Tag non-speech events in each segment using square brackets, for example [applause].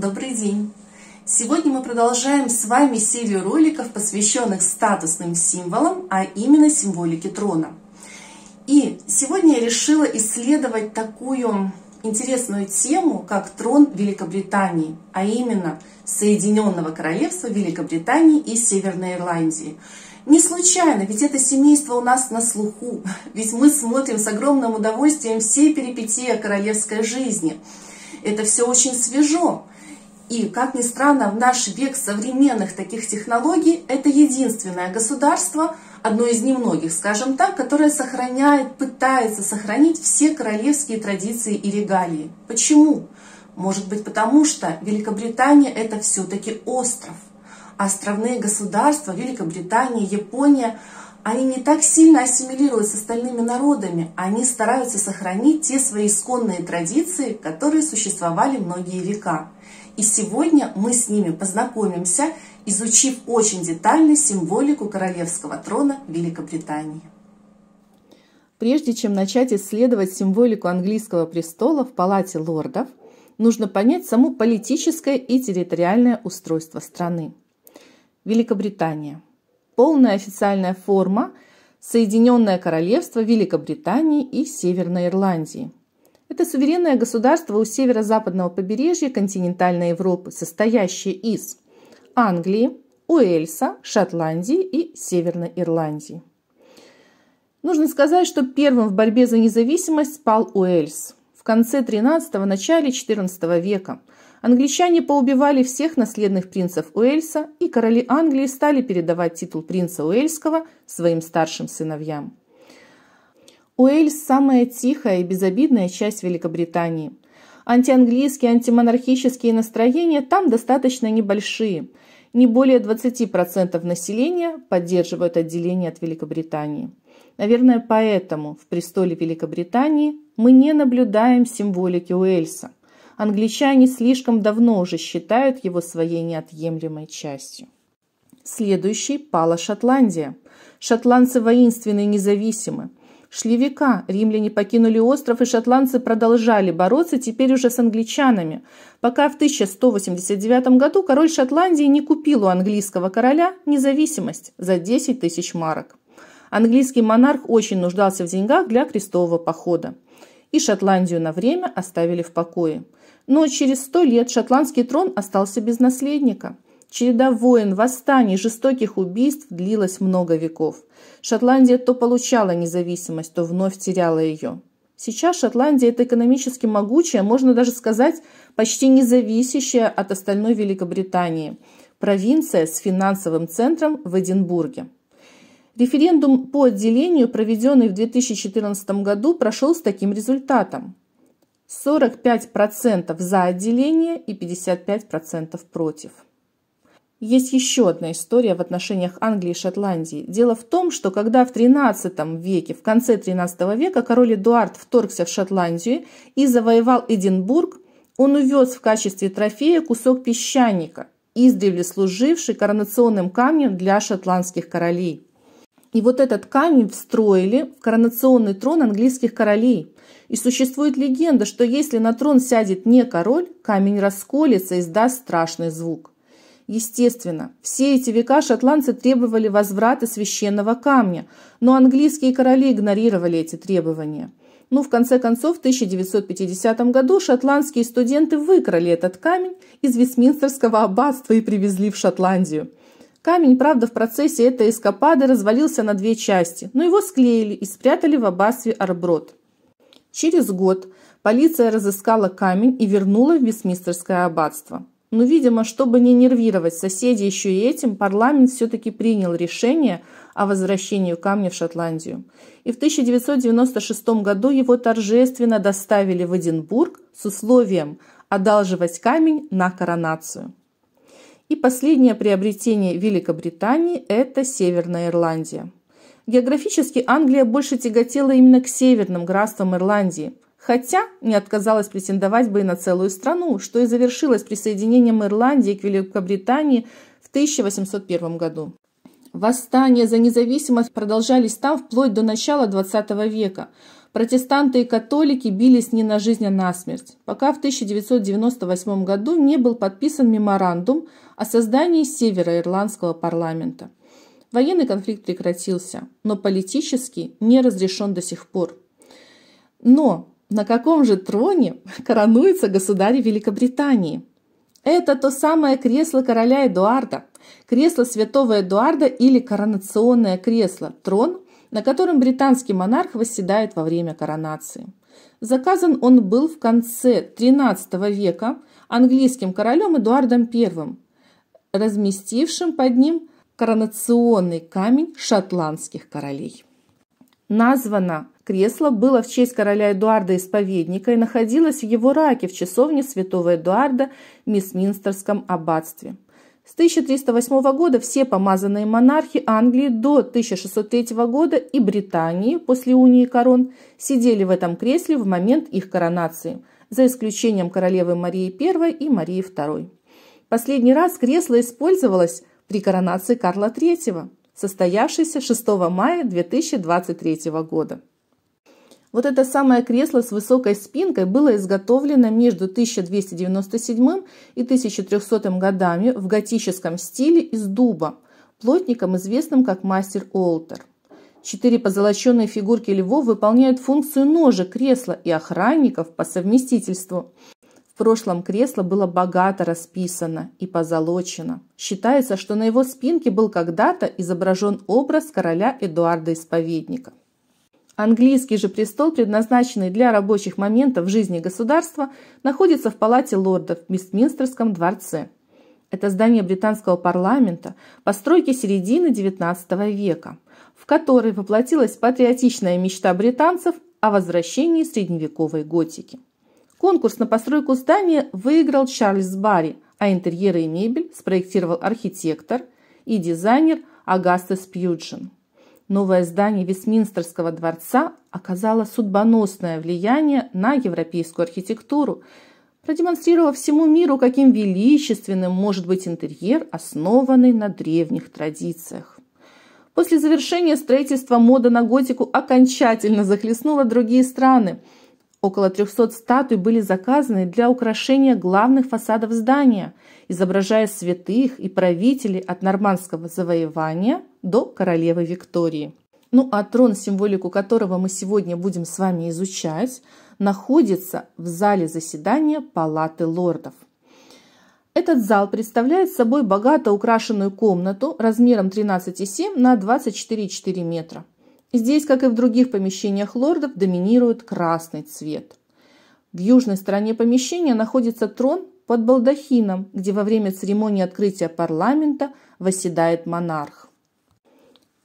Добрый день! Сегодня мы продолжаем с вами серию роликов, посвященных статусным символам, а именно символике трона. И сегодня я решила исследовать такую интересную тему, как трон Великобритании, а именно Соединенного Королевства Великобритании и Северной Ирландии. Не случайно, ведь это семейство у нас на слуху, [laughs] ведь мы смотрим с огромным удовольствием все перипетии королевской жизни. Это все очень свежо. И, как ни странно, в наш век современных таких технологий это единственное государство, одно из немногих, скажем так, которое сохраняет, пытается сохранить все королевские традиции и регалии. Почему? Может быть потому, что Великобритания это все-таки остров. Островные государства, Великобритания, Япония, они не так сильно ассимилируют с остальными народами, они стараются сохранить те свои исконные традиции, которые существовали многие века. И сегодня мы с ними познакомимся, изучив очень детально символику королевского трона Великобритании. Прежде чем начать исследовать символику английского престола в Палате лордов, нужно понять само политическое и территориальное устройство страны. Великобритания. Полная официальная форма – Соединенное Королевство Великобритании и Северной Ирландии – это суверенное государство у северо-западного побережья континентальной Европы, состоящее из Англии, Уэльса, Шотландии и Северной Ирландии. Нужно сказать, что первым в борьбе за независимость спал Уэльс. В конце 13-го, начале 14 века англичане поубивали всех наследных принцев Уэльса, и короли Англии стали передавать титул принца Уэльского своим старшим сыновьям. Уэльс – самая тихая и безобидная часть Великобритании. Антианглийские, антимонархические настроения там достаточно небольшие. Не более 20% населения поддерживают отделение от Великобритании. Наверное, поэтому в престоле Великобритании мы не наблюдаем символики Уэльса. Англичане слишком давно уже считают его своей неотъемлемой частью. Следующий пала Шотландия. Шотландцы воинственны и независимы. Шли века, римляне покинули остров, и шотландцы продолжали бороться теперь уже с англичанами, пока в 1189 году король Шотландии не купил у английского короля независимость за 10 тысяч марок. Английский монарх очень нуждался в деньгах для крестового похода. И Шотландию на время оставили в покое. Но через сто лет шотландский трон остался без наследника – Череда войн, восстаний, жестоких убийств длилась много веков. Шотландия то получала независимость, то вновь теряла ее. Сейчас Шотландия – это экономически могучая, можно даже сказать, почти независящая от остальной Великобритании, провинция с финансовым центром в Эдинбурге. Референдум по отделению, проведенный в 2014 году, прошел с таким результатом. 45% за отделение и 55% против. Есть еще одна история в отношениях Англии и Шотландии. Дело в том, что когда в XIII веке, в конце XIII века, король Эдуард вторгся в Шотландию и завоевал Эдинбург, он увез в качестве трофея кусок песчаника, издревле служивший коронационным камнем для шотландских королей. И вот этот камень встроили в коронационный трон английских королей. И существует легенда, что если на трон сядет не король, камень расколется и издаст страшный звук. Естественно, все эти века шотландцы требовали возврата священного камня, но английские короли игнорировали эти требования. Но ну, в конце концов, в 1950 году шотландские студенты выкрали этот камень из Вестминстерского аббатства и привезли в Шотландию. Камень, правда, в процессе этой эскапады развалился на две части, но его склеили и спрятали в аббатстве Арброд. Через год полиция разыскала камень и вернула в Вестминстерское аббатство. Но, видимо, чтобы не нервировать соседей еще и этим, парламент все-таки принял решение о возвращении камня в Шотландию. И в 1996 году его торжественно доставили в Эдинбург с условием одалживать камень на коронацию. И последнее приобретение Великобритании – это Северная Ирландия. Географически Англия больше тяготела именно к северным графствам Ирландии – хотя не отказалась претендовать бы и на целую страну, что и завершилось присоединением Ирландии к Великобритании в 1801 году. Восстания за независимость продолжались там вплоть до начала XX века. Протестанты и католики бились не на жизнь, а на смерть, пока в 1998 году не был подписан меморандум о создании Североирландского парламента. Военный конфликт прекратился, но политический не разрешен до сих пор. Но на каком же троне [laughs] коронуется государь Великобритании? Это то самое кресло короля Эдуарда, кресло святого Эдуарда или коронационное кресло, трон, на котором британский монарх восседает во время коронации. Заказан он был в конце XIII века английским королем Эдуардом I, разместившим под ним коронационный камень шотландских королей. Названо кресло было в честь короля Эдуарда Исповедника и находилось в его раке в часовне святого Эдуарда в Мисминстерском аббатстве. С 1308 года все помазанные монархи Англии до 1603 года и Британии после унии корон сидели в этом кресле в момент их коронации, за исключением королевы Марии I и Марии II. Последний раз кресло использовалось при коронации Карла III, состоявшейся 6 мая 2023 года. Вот это самое кресло с высокой спинкой было изготовлено между 1297 и 1300 годами в готическом стиле из дуба, плотником, известным как мастер Олтер. Четыре позолоченные фигурки львов выполняют функцию ножек кресла и охранников по совместительству. В прошлом кресло было богато расписано и позолочено. Считается, что на его спинке был когда-то изображен образ короля Эдуарда Исповедника. Английский же престол, предназначенный для рабочих моментов в жизни государства, находится в Палате лордов в Вестминстерском дворце. Это здание британского парламента постройки середины XIX века, в которой воплотилась патриотичная мечта британцев о возвращении средневековой готики. Конкурс на постройку здания выиграл Чарльз Барри, а интерьеры и мебель спроектировал архитектор и дизайнер Агастес Пьюджин новое здание Вестминстерского дворца оказало судьбоносное влияние на европейскую архитектуру, продемонстрировав всему миру, каким величественным может быть интерьер, основанный на древних традициях. После завершения строительства мода на готику окончательно захлестнула другие страны. Около 300 статуй были заказаны для украшения главных фасадов здания, изображая святых и правителей от нормандского завоевания до королевы Виктории. Ну а трон, символику которого мы сегодня будем с вами изучать, находится в зале заседания Палаты лордов. Этот зал представляет собой богато украшенную комнату размером 13,7 на 24,4 метра. Здесь, как и в других помещениях лордов, доминирует красный цвет. В южной стороне помещения находится трон под балдахином, где во время церемонии открытия парламента восседает монарх.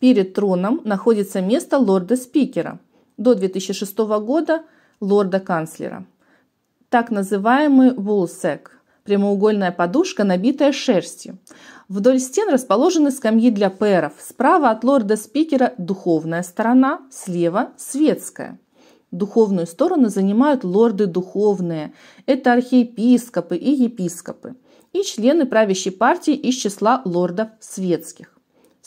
Перед троном находится место лорда-спикера, до 2006 года лорда-канцлера. Так называемый «вулсек» – прямоугольная подушка, набитая шерстью. Вдоль стен расположены скамьи для пэров. Справа от лорда-спикера духовная сторона, слева – светская. Духовную сторону занимают лорды духовные – это архиепископы и епископы, и члены правящей партии из числа лордов светских.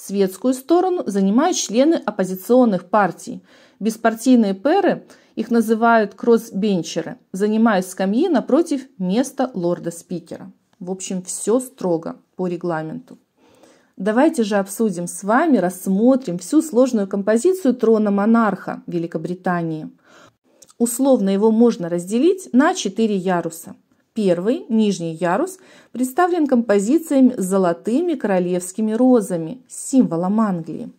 Светскую сторону занимают члены оппозиционных партий. Беспартийные пэры, их называют кроссбенчеры, занимают скамьи напротив места лорда-спикера. В общем, все строго по регламенту. Давайте же обсудим с вами, рассмотрим всю сложную композицию трона монарха Великобритании. Условно его можно разделить на четыре яруса – Первый, нижний ярус, представлен композициями с золотыми королевскими розами, символом Англии.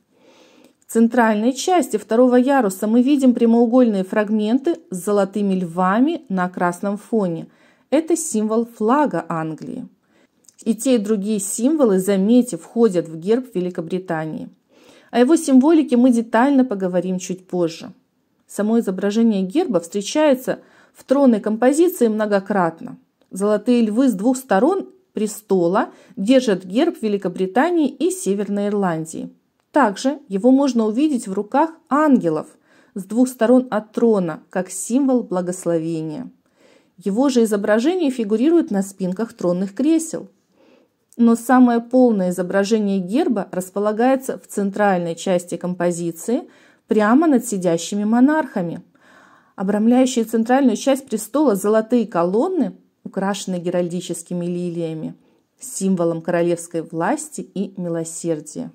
В центральной части второго яруса мы видим прямоугольные фрагменты с золотыми львами на красном фоне. Это символ флага Англии. И те, и другие символы, заметьте, входят в герб Великобритании. О его символике мы детально поговорим чуть позже. Само изображение герба встречается в тронной композиции многократно. Золотые львы с двух сторон престола держат герб Великобритании и Северной Ирландии. Также его можно увидеть в руках ангелов с двух сторон от трона, как символ благословения. Его же изображение фигурирует на спинках тронных кресел. Но самое полное изображение герба располагается в центральной части композиции, прямо над сидящими монархами. Обрамляющие центральную часть престола золотые колонны украшенный геральдическими лилиями, символом королевской власти и милосердия.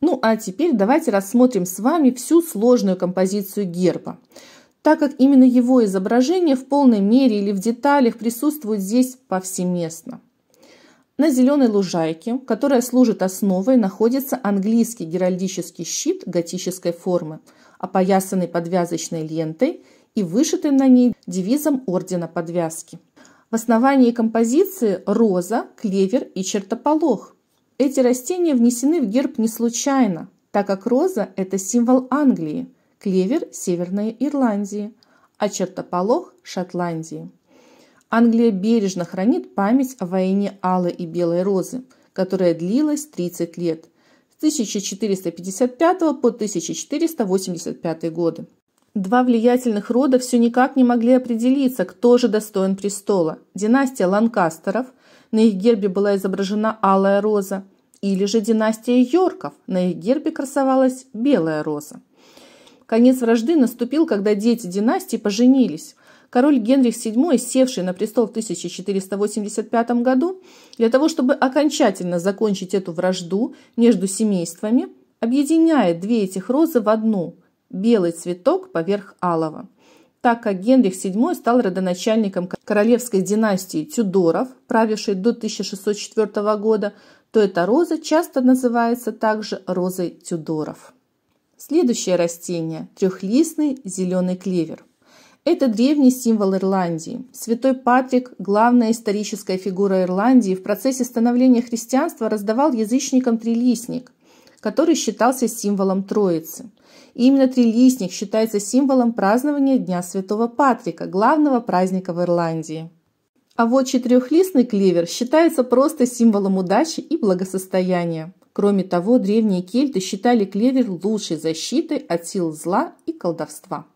Ну а теперь давайте рассмотрим с вами всю сложную композицию герба. Так как именно его изображение в полной мере или в деталях присутствует здесь повсеместно. На зеленой лужайке, которая служит основой, находится английский геральдический щит готической формы, опоясанный подвязочной лентой и вышитым на ней девизом ордена подвязки – в основании композиции роза, клевер и чертополох. Эти растения внесены в герб не случайно, так как роза – это символ Англии, клевер – Северной Ирландии, а чертополох – Шотландии. Англия бережно хранит память о войне Алой и Белой Розы, которая длилась 30 лет – 1455 по 1485 годы. Два влиятельных рода все никак не могли определиться, кто же достоин престола. Династия Ланкастеров, на их гербе была изображена алая роза, или же династия Йорков, на их гербе красовалась белая роза. Конец вражды наступил, когда дети династии поженились. Король Генрих VII, севший на престол в 1485 году, для того, чтобы окончательно закончить эту вражду между семействами, объединяет две этих розы в одну – белый цветок поверх алого. Так как Генрих VII стал родоначальником королевской династии Тюдоров, правившей до 1604 года, то эта роза часто называется также розой Тюдоров. Следующее растение – трехлистный зеленый клевер. Это древний символ Ирландии. Святой Патрик, главная историческая фигура Ирландии, в процессе становления христианства раздавал язычникам трилистник, который считался символом Троицы именно трилистник считается символом празднования Дня Святого Патрика, главного праздника в Ирландии. А вот четырехлистный клевер считается просто символом удачи и благосостояния. Кроме того, древние кельты считали клевер лучшей защитой от сил зла и колдовства.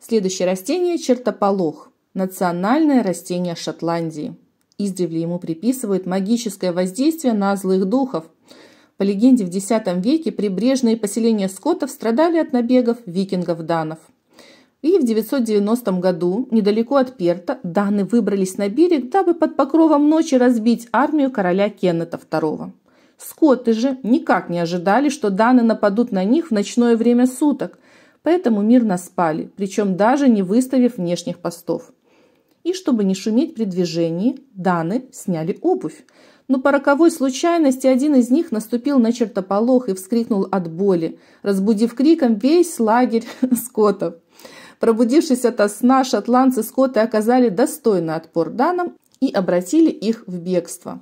Следующее растение – чертополох, национальное растение Шотландии. Издревле ему приписывают магическое воздействие на злых духов, по легенде, в X веке прибрежные поселения скотов страдали от набегов викингов-данов. И в 990 году недалеко от Перта даны выбрались на берег, дабы под покровом ночи разбить армию короля Кеннета II. Скоты же никак не ожидали, что даны нападут на них в ночное время суток, поэтому мирно спали, причем даже не выставив внешних постов. И чтобы не шуметь при движении, даны сняли обувь, но по роковой случайности один из них наступил на чертополох и вскрикнул от боли, разбудив криком весь лагерь [laughs] скотов. Пробудившись ото сна, шотландцы скоты оказали достойный отпор данам и обратили их в бегство.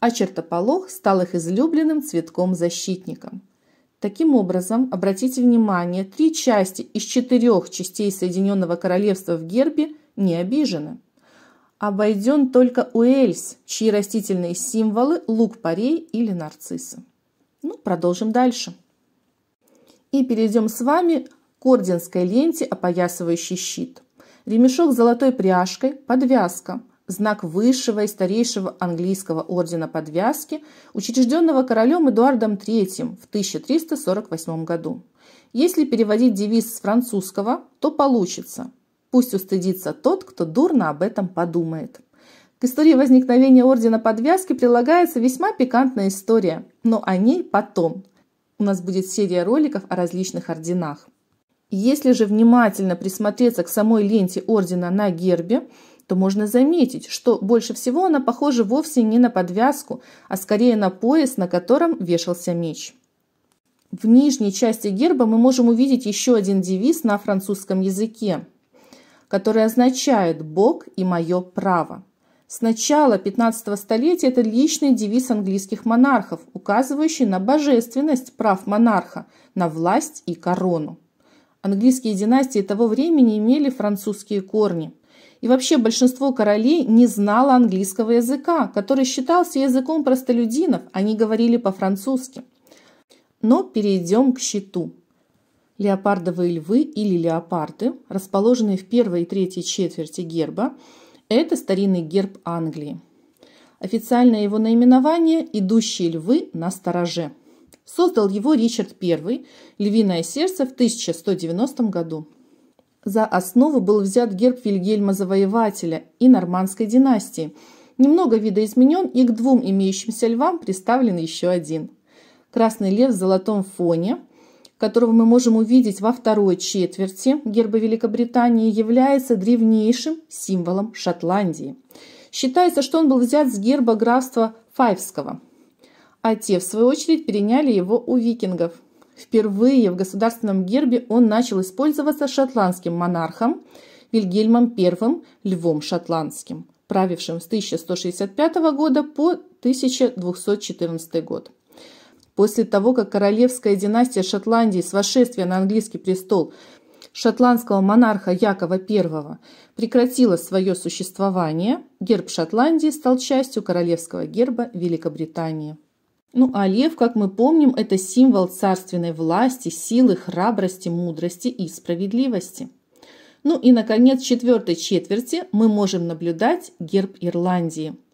А чертополох стал их излюбленным цветком-защитником. Таким образом, обратите внимание, три части из четырех частей Соединенного Королевства в гербе не обижены обойден только Уэльс, чьи растительные символы – лук-порей или нарциссы. Ну, продолжим дальше. И перейдем с вами к орденской ленте, опоясывающей щит. Ремешок с золотой пряжкой, подвязка, знак высшего и старейшего английского ордена подвязки, учрежденного королем Эдуардом III в 1348 году. Если переводить девиз с французского, то получится – Пусть устыдится тот, кто дурно об этом подумает. К истории возникновения Ордена Подвязки прилагается весьма пикантная история, но о ней потом. У нас будет серия роликов о различных орденах. Если же внимательно присмотреться к самой ленте ордена на гербе, то можно заметить, что больше всего она похожа вовсе не на подвязку, а скорее на пояс, на котором вешался меч. В нижней части герба мы можем увидеть еще один девиз на французском языке который означает «Бог и мое право». С начала 15 столетия это личный девиз английских монархов, указывающий на божественность прав монарха, на власть и корону. Английские династии того времени имели французские корни. И вообще большинство королей не знало английского языка, который считался языком простолюдинов, они говорили по-французски. Но перейдем к счету леопардовые львы или леопарды, расположенные в первой и третьей четверти герба, это старинный герб Англии. Официальное его наименование – «Идущие львы на стороже». Создал его Ричард I, «Львиное сердце» в 1190 году. За основу был взят герб Вильгельма Завоевателя и Нормандской династии. Немного видоизменен и к двум имеющимся львам представлен еще один. Красный лев в золотом фоне – которого мы можем увидеть во второй четверти герба Великобритании, является древнейшим символом Шотландии. Считается, что он был взят с герба графства Файвского, а те, в свою очередь, переняли его у викингов. Впервые в государственном гербе он начал использоваться шотландским монархом Вильгельмом I Львом Шотландским, правившим с 1165 года по 1214 год после того, как королевская династия Шотландии с восшествия на английский престол шотландского монарха Якова I прекратила свое существование, герб Шотландии стал частью королевского герба Великобритании. Ну а лев, как мы помним, это символ царственной власти, силы, храбрости, мудрости и справедливости. Ну и, наконец, в четвертой четверти мы можем наблюдать герб Ирландии –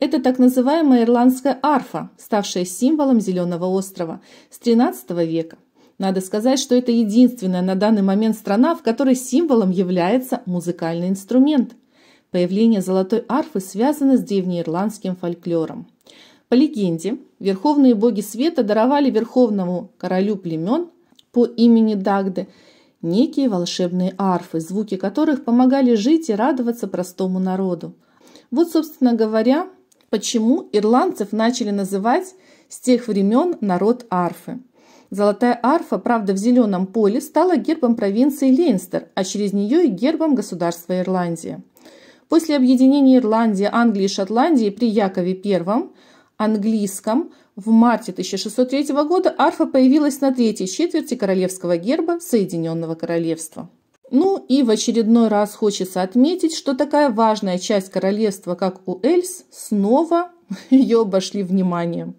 это так называемая ирландская арфа, ставшая символом Зеленого острова с XIII века. Надо сказать, что это единственная на данный момент страна, в которой символом является музыкальный инструмент. Появление золотой арфы связано с древнеирландским фольклором. По легенде, верховные боги света даровали верховному королю племен по имени Дагды некие волшебные арфы, звуки которых помогали жить и радоваться простому народу. Вот, собственно говоря, Почему ирландцев начали называть с тех времен народ арфы? Золотая арфа, правда, в зеленом поле, стала гербом провинции Лейнстер, а через нее и гербом государства Ирландия. После объединения Ирландии, Англии и Шотландии при Якове I английском в марте 1603 года арфа появилась на третьей четверти королевского герба Соединенного Королевства. Ну и в очередной раз хочется отметить, что такая важная часть королевства, как у Эльс, снова [laughs] ее обошли вниманием.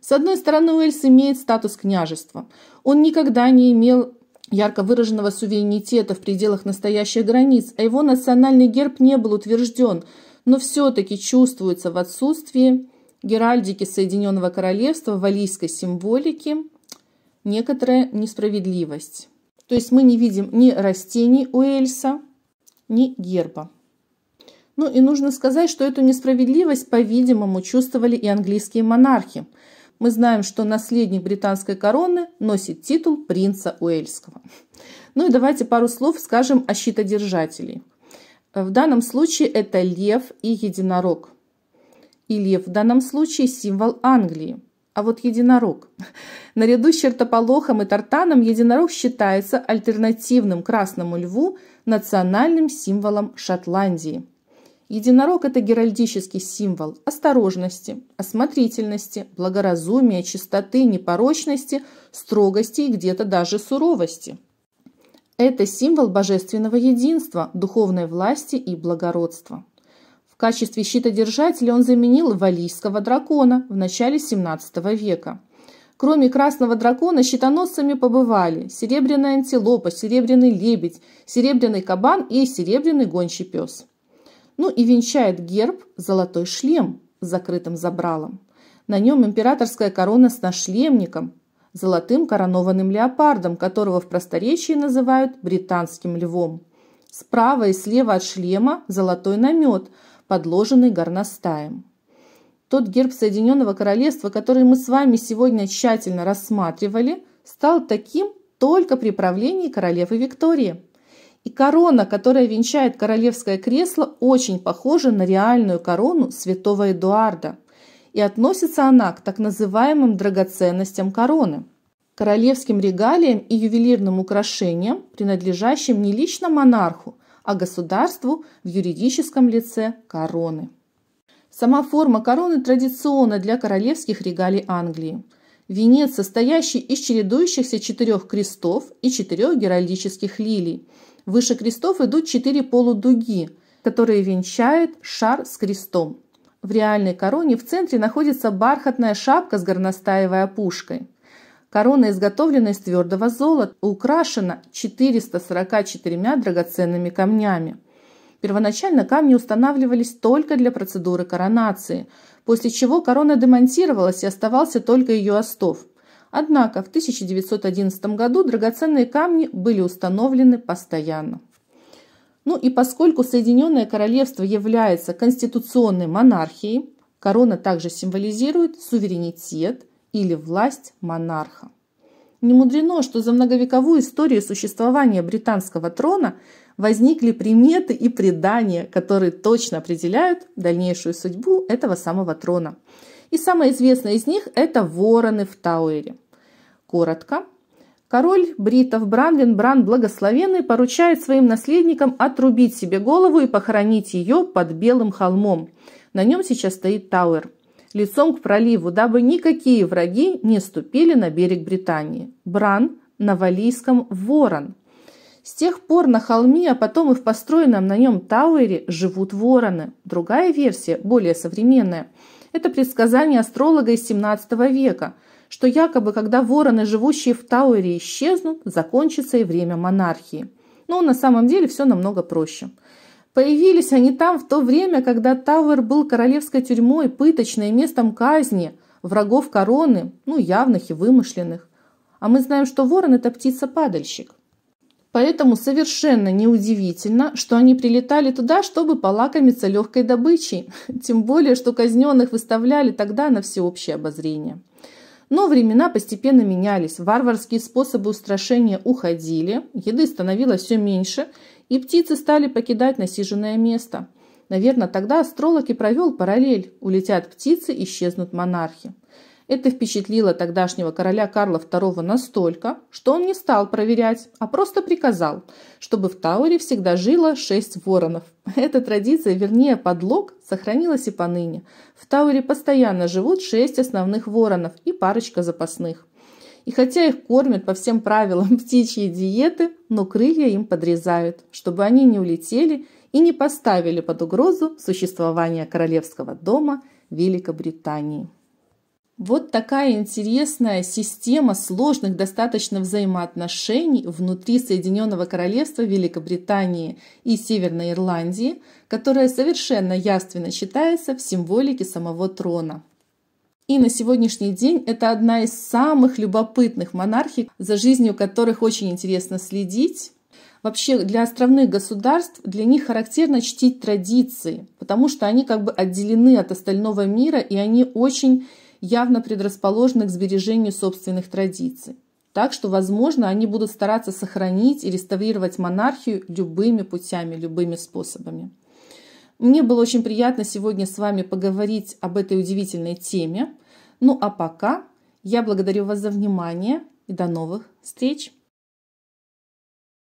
С одной стороны, Уэльс имеет статус княжества. Он никогда не имел ярко выраженного суверенитета в пределах настоящих границ, а его национальный герб не был утвержден, но все-таки чувствуется в отсутствии геральдики Соединенного Королевства, в валийской символике некоторая несправедливость. То есть мы не видим ни растений у Эльса, ни герба. Ну и нужно сказать, что эту несправедливость, по-видимому, чувствовали и английские монархи. Мы знаем, что наследник британской короны носит титул принца Уэльского. Ну и давайте пару слов скажем о щитодержателей. В данном случае это лев и единорог. И лев в данном случае символ Англии – а вот единорог. [laughs] Наряду с чертополохом и тартаном единорог считается альтернативным красному льву национальным символом Шотландии. Единорог – это геральдический символ осторожности, осмотрительности, благоразумия, чистоты, непорочности, строгости и где-то даже суровости. Это символ божественного единства, духовной власти и благородства качестве щитодержателя он заменил валийского дракона в начале 17 века. Кроме красного дракона щитоносцами побывали серебряная антилопа, серебряный лебедь, серебряный кабан и серебряный гончий пес. Ну и венчает герб золотой шлем с закрытым забралом. На нем императорская корона с нашлемником, золотым коронованным леопардом, которого в просторечии называют британским львом. Справа и слева от шлема золотой намет – подложенный горностаем. Тот герб Соединенного Королевства, который мы с вами сегодня тщательно рассматривали, стал таким только при правлении королевы Виктории. И корона, которая венчает королевское кресло, очень похожа на реальную корону святого Эдуарда. И относится она к так называемым драгоценностям короны королевским регалиям и ювелирным украшениям, принадлежащим не лично монарху, а государству в юридическом лице короны. Сама форма короны традиционна для королевских регалий Англии. Венец, состоящий из чередующихся четырех крестов и четырех геральдических лилий. Выше крестов идут четыре полудуги, которые венчают шар с крестом. В реальной короне в центре находится бархатная шапка с горностаевой опушкой. Корона, изготовлена из твердого золота, украшена 444 драгоценными камнями. Первоначально камни устанавливались только для процедуры коронации, после чего корона демонтировалась и оставался только ее остов. Однако в 1911 году драгоценные камни были установлены постоянно. Ну и поскольку Соединенное Королевство является конституционной монархией, корона также символизирует суверенитет – или власть монарха. Не мудрено, что за многовековую историю существования британского трона возникли приметы и предания, которые точно определяют дальнейшую судьбу этого самого трона. И самое известное из них – это вороны в Тауэре. Коротко, король бритов Бранвин Бран Благословенный поручает своим наследникам отрубить себе голову и похоронить ее под Белым холмом. На нем сейчас стоит Тауэр – лицом к проливу, дабы никакие враги не ступили на берег Британии. Бран на валийском «ворон». С тех пор на холме, а потом и в построенном на нем Тауэре живут вороны. Другая версия, более современная, это предсказание астролога из 17 века, что якобы, когда вороны, живущие в Тауэре, исчезнут, закончится и время монархии. Но на самом деле все намного проще – Появились они там в то время, когда Тауэр был королевской тюрьмой, пыточной, местом казни, врагов короны, ну, явных и вымышленных. А мы знаем, что ворон – это птица-падальщик. Поэтому совершенно неудивительно, что они прилетали туда, чтобы полакомиться легкой добычей, [laughs] тем более, что казненных выставляли тогда на всеобщее обозрение. Но времена постепенно менялись, варварские способы устрашения уходили, еды становилось все меньше – и птицы стали покидать насиженное место. Наверное, тогда астролог и провел параллель «Улетят птицы, исчезнут монархи». Это впечатлило тогдашнего короля Карла II настолько, что он не стал проверять, а просто приказал, чтобы в Тауре всегда жило шесть воронов. [laughs] Эта традиция, вернее подлог, сохранилась и поныне. В Тауре постоянно живут шесть основных воронов и парочка запасных. И хотя их кормят по всем правилам [laughs] птичьей диеты, но крылья им подрезают, чтобы они не улетели и не поставили под угрозу существование королевского дома Великобритании. Вот такая интересная система сложных достаточно взаимоотношений внутри Соединенного Королевства Великобритании и Северной Ирландии, которая совершенно яственно считается в символике самого трона. И на сегодняшний день это одна из самых любопытных монархий, за жизнью которых очень интересно следить. Вообще для островных государств, для них характерно чтить традиции, потому что они как бы отделены от остального мира, и они очень явно предрасположены к сбережению собственных традиций. Так что, возможно, они будут стараться сохранить и реставрировать монархию любыми путями, любыми способами. Мне было очень приятно сегодня с вами поговорить об этой удивительной теме. Ну а пока я благодарю вас за внимание и до новых встреч!